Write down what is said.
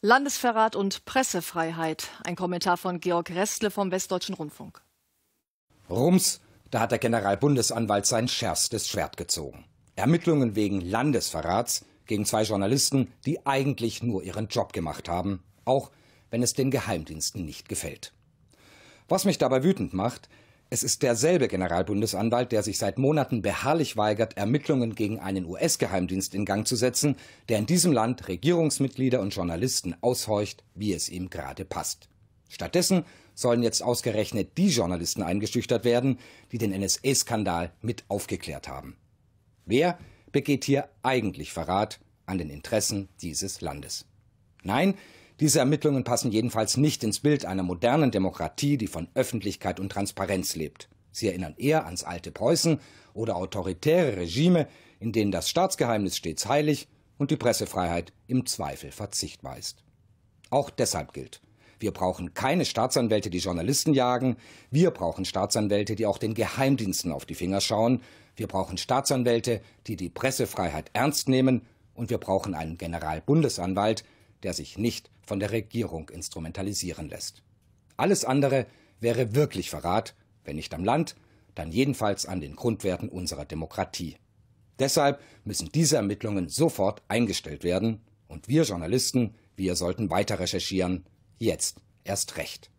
Landesverrat und Pressefreiheit. Ein Kommentar von Georg Restle vom Westdeutschen Rundfunk. Rums, da hat der Generalbundesanwalt sein schärfstes Schwert gezogen. Ermittlungen wegen Landesverrats gegen zwei Journalisten, die eigentlich nur ihren Job gemacht haben, auch wenn es den Geheimdiensten nicht gefällt. Was mich dabei wütend macht, es ist derselbe Generalbundesanwalt, der sich seit Monaten beharrlich weigert, Ermittlungen gegen einen US-Geheimdienst in Gang zu setzen, der in diesem Land Regierungsmitglieder und Journalisten aushorcht, wie es ihm gerade passt. Stattdessen sollen jetzt ausgerechnet die Journalisten eingeschüchtert werden, die den NSA-Skandal mit aufgeklärt haben. Wer begeht hier eigentlich Verrat an den Interessen dieses Landes? Nein, diese Ermittlungen passen jedenfalls nicht ins Bild einer modernen Demokratie, die von Öffentlichkeit und Transparenz lebt. Sie erinnern eher ans alte Preußen oder autoritäre Regime, in denen das Staatsgeheimnis stets heilig und die Pressefreiheit im Zweifel verzichtbar ist. Auch deshalb gilt, wir brauchen keine Staatsanwälte, die Journalisten jagen. Wir brauchen Staatsanwälte, die auch den Geheimdiensten auf die Finger schauen. Wir brauchen Staatsanwälte, die die Pressefreiheit ernst nehmen. Und wir brauchen einen Generalbundesanwalt, der sich nicht von der Regierung instrumentalisieren lässt. Alles andere wäre wirklich Verrat, wenn nicht am Land, dann jedenfalls an den Grundwerten unserer Demokratie. Deshalb müssen diese Ermittlungen sofort eingestellt werden und wir Journalisten, wir sollten weiter recherchieren, jetzt erst recht.